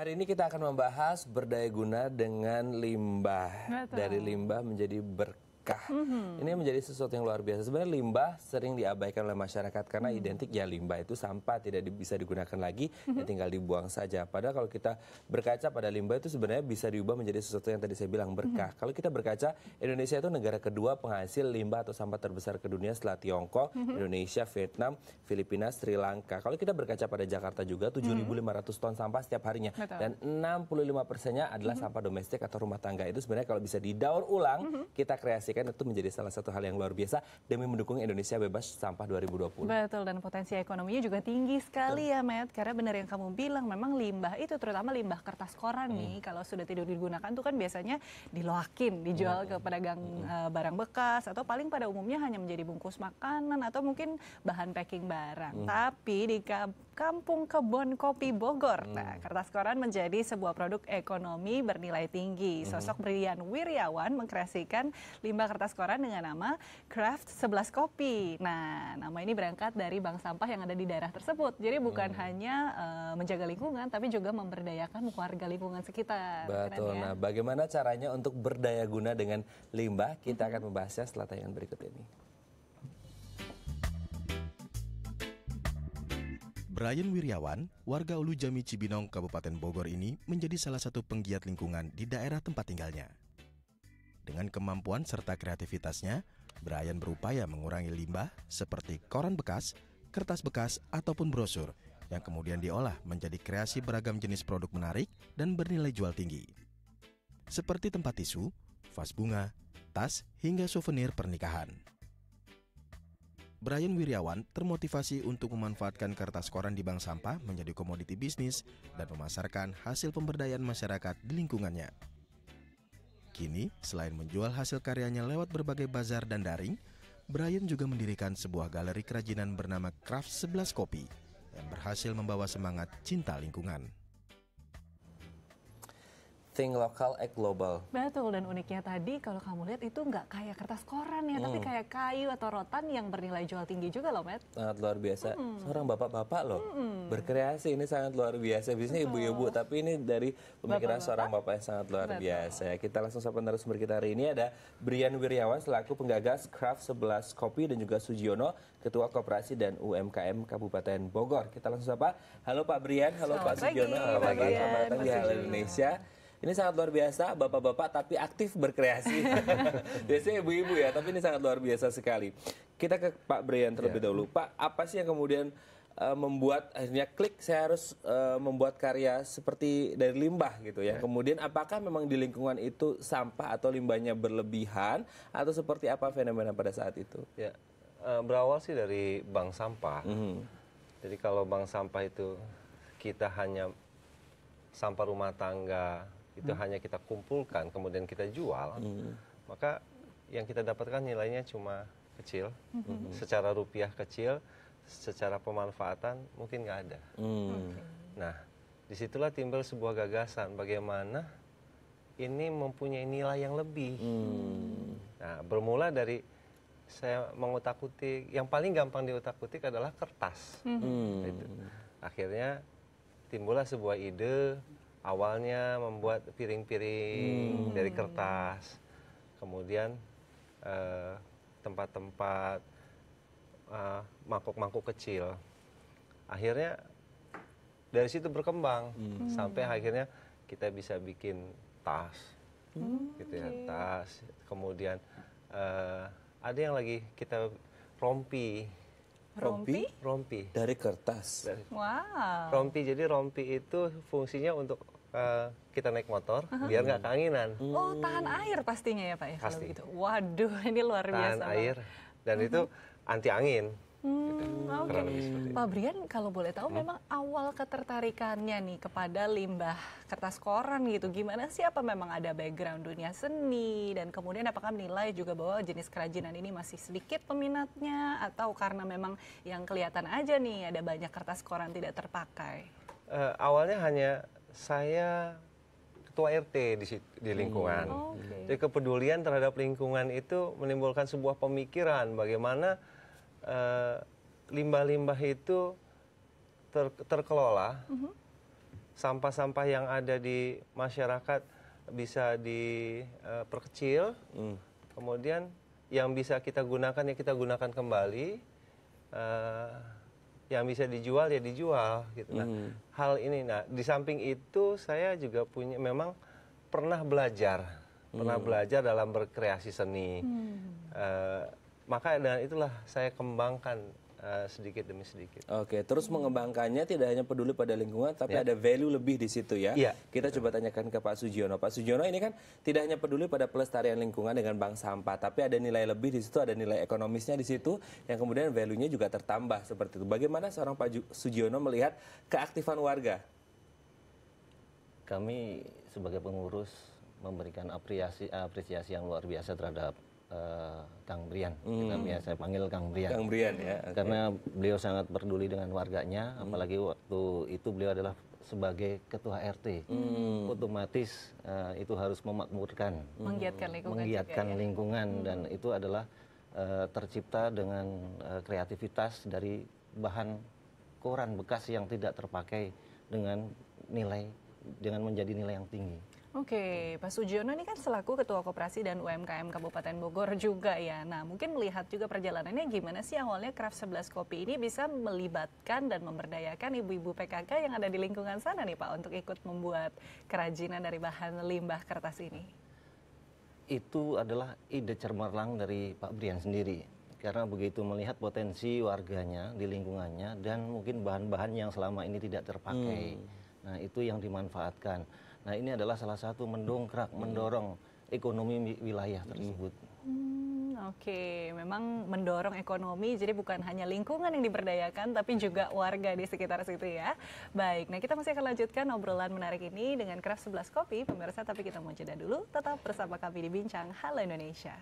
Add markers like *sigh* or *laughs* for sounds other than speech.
Hari ini kita akan membahas berdaya guna dengan limbah. Betul. Dari limbah menjadi berkah sedekah. Mm-hmm. Ini menjadi sesuatu yang luar biasa. Sebenarnya limbah sering diabaikan oleh masyarakat karena mm-hmm. identik ya limbah itu sampah tidak bisa digunakan lagi, ya mm-hmm. ya tinggal dibuang saja. Padahal kalau kita berkaca pada limbah itu sebenarnya bisa diubah menjadi sesuatu yang tadi saya bilang berkah. Mm-hmm. Kalau kita berkaca Indonesia itu negara kedua penghasil limbah atau sampah terbesar ke dunia setelah Tiongkok, mm-hmm. Indonesia, Vietnam, Filipina, Sri Lanka. Kalau kita berkaca pada Jakarta juga 7.500 mm-hmm. ton sampah setiap harinya Betul. dan 65 persennya adalah mm-hmm. sampah domestik atau rumah tangga. Itu sebenarnya kalau bisa didaur ulang mm-hmm. kita kreasikan pakaian itu menjadi salah satu hal yang luar biasa demi mendukung Indonesia bebas sampah 2020. Betul dan potensi ekonominya juga tinggi sekali Betul. ya Matt karena benar yang kamu bilang memang limbah itu terutama limbah kertas koran hmm. nih kalau sudah tidak digunakan itu kan biasanya diloakin, dijual hmm. ke iya. pedagang hmm. uh, barang bekas atau paling pada umumnya hanya menjadi bungkus makanan atau mungkin bahan packing barang. Hmm. Tapi di Kampung Kebon Kopi Bogor. Hmm. Nah, kertas koran menjadi sebuah produk ekonomi bernilai tinggi. Hmm. Sosok Brian Wiryawan mengkreasikan limbah kertas koran dengan nama Craft 11 Kopi. Nah, nama ini berangkat dari bank sampah yang ada di daerah tersebut. Jadi bukan hmm. hanya uh, menjaga lingkungan, tapi juga memberdayakan warga lingkungan sekitar. Betul. ya? Nah, bagaimana caranya untuk berdaya guna dengan limbah? Kita akan membahasnya setelah tayangan berikut ini. Brian Wiryawan, warga Ulu Jami Cibinong, Kabupaten Bogor ini menjadi salah satu penggiat lingkungan di daerah tempat tinggalnya. Dengan kemampuan serta kreativitasnya, Brian berupaya mengurangi limbah seperti koran bekas, kertas bekas, ataupun brosur yang kemudian diolah menjadi kreasi beragam jenis produk menarik dan bernilai jual tinggi. Seperti tempat tisu, vas bunga, tas, hingga souvenir pernikahan. Brian Wiryawan termotivasi untuk memanfaatkan kertas koran di bank sampah menjadi komoditi bisnis dan memasarkan hasil pemberdayaan masyarakat di lingkungannya. Kini, selain menjual hasil karyanya lewat berbagai bazar dan daring, Brian juga mendirikan sebuah galeri kerajinan bernama Craft 11 Kopi yang berhasil membawa semangat cinta lingkungan. Think lokal, act global. Betul, dan uniknya tadi kalau kamu lihat itu nggak kayak kertas koran ya, hmm. tapi kayak kayu atau rotan yang bernilai jual tinggi juga loh, Matt. Sangat luar biasa. Hmm. Seorang bapak-bapak loh, hmm. berkreasi ini sangat luar biasa. Biasanya ibu-ibu, tapi ini dari pemikiran bapak seorang bapak yang sangat luar Betul. biasa. Kita langsung sapa narasumber kita hari ini ada Brian Wiryawan selaku penggagas Craft 11 Kopi dan juga Sujiono, Ketua Koperasi dan UMKM Kabupaten Bogor. Kita langsung sapa. Halo Pak Brian, halo selamat Pak Sujiono. selamat pagi, selamat datang di Halo Indonesia. Ini sangat luar biasa, bapak-bapak tapi aktif berkreasi. *laughs* Biasanya ibu-ibu ya, tapi ini sangat luar biasa sekali. Kita ke Pak Brian terlebih yeah. dahulu. Pak, apa sih yang kemudian uh, membuat akhirnya klik saya harus uh, membuat karya seperti dari limbah gitu ya. Yeah. Kemudian apakah memang di lingkungan itu sampah atau limbahnya berlebihan atau seperti apa fenomena pada saat itu? Ya, yeah. berawal sih dari bank sampah. Mm Jadi kalau bank sampah itu kita hanya sampah rumah tangga, itu hanya kita kumpulkan kemudian kita jual hmm. maka yang kita dapatkan nilainya cuma kecil hmm. secara rupiah kecil secara pemanfaatan mungkin nggak ada hmm. nah disitulah timbul sebuah gagasan bagaimana ini mempunyai nilai yang lebih nah bermula dari saya mengutak-utik yang paling gampang diutak-utik adalah kertas hmm. akhirnya timbullah sebuah ide awalnya membuat piring-piring hmm. dari kertas kemudian tempat eh, tempat-tempat uh, mangkuk-mangkuk kecil akhirnya dari situ berkembang hmm. sampai akhirnya kita bisa bikin tas hmm. gitu ya tas kemudian uh, ada yang lagi kita rompi Rompi? Rompi. Dari kertas. Wow. Rompi jadi rompi itu fungsinya untuk uh, kita naik motor uh -huh. biar nggak keanginan. Hmm. Oh tahan air pastinya ya pak ya. Pasti. Kalau gitu. Waduh *laughs* ini luar tahan biasa. Tahan air dan uh mhm. -huh. itu anti angin. Hmm, gitu. Oke. Okay. Pak Brian, kalau boleh tahu hmm? memang awal ketertarikannya nih kepada limbah kertas koran gitu. Gimana sih apa memang ada background dunia seni dan kemudian apakah nilai juga bahwa jenis kerajinan ini masih sedikit peminatnya atau karena memang yang kelihatan aja nih ada banyak kertas koran tidak terpakai? Uh, awalnya hanya saya ketua RT di, di lingkungan. Hmm, okay. Jadi kepedulian terhadap lingkungan itu menimbulkan sebuah pemikiran bagaimana Eh, limbah-limbah itu ter terkelola, mhm. sampah-sampah yang ada di masyarakat bisa diperkecil, eh, uh, mm. kemudian yang bisa kita gunakan ya kita gunakan kembali, uh, yang bisa dijual ya dijual gitu. Nah, mm. hal ini, nah di samping itu saya juga punya memang pernah belajar, pernah hmm. belajar dalam berkreasi seni. Uh, maka dengan itulah saya kembangkan uh, sedikit demi sedikit. Oke, terus mengembangkannya tidak hanya peduli pada lingkungan, tapi ya. ada value lebih di situ ya. ya. Kita coba tanyakan ke Pak Sujiono. Pak Sujiono ini kan tidak hanya peduli pada pelestarian lingkungan dengan bank sampah, tapi ada nilai lebih di situ, ada nilai ekonomisnya di situ, yang kemudian value-nya juga tertambah seperti itu. Bagaimana seorang Pak Sujiono melihat keaktifan warga? Kami sebagai pengurus memberikan apresiasi, apresiasi yang luar biasa terhadap Eh, Kang Brian. Hmm. Kita biasa panggil Kang Brian. Kang Brian ya. Okay. Karena beliau sangat peduli dengan warganya, hmm. apalagi waktu itu beliau adalah sebagai ketua RT. Hmm. Otomatis uh, itu harus memakmurkan, hmm. menggiatkan lingkungan, menggiatkan juga, ya. lingkungan ya? dan itu adalah uh, tercipta dengan uh, kreativitas dari bahan koran bekas yang tidak terpakai dengan nilai dengan menjadi nilai yang tinggi. Oke, Pak Sujiono ini kan selaku Ketua Koperasi dan UMKM Kabupaten Bogor juga ya. Nah, mungkin melihat juga perjalanannya gimana sih awalnya Craft 11 Kopi ini bisa melibatkan dan memberdayakan ibu-ibu PKK yang ada di lingkungan sana nih Pak untuk ikut membuat kerajinan dari bahan limbah kertas ini. Itu adalah ide cermerlang dari Pak Brian sendiri. Karena begitu melihat potensi warganya di lingkungannya dan mungkin bahan-bahan yang selama ini tidak terpakai. Hmm Nah, itu yang dimanfaatkan. Nah, ini adalah salah satu mendongkrak, mendorong ekonomi wilayah tersebut. Hmm, Oke, okay. memang mendorong ekonomi, jadi bukan hanya lingkungan yang diberdayakan, tapi juga warga di sekitar situ ya. Baik, nah kita masih akan lanjutkan obrolan menarik ini dengan Craft 11 Kopi, pemirsa, tapi kita mau jeda dulu. Tetap bersama kami di Bincang Halo Indonesia.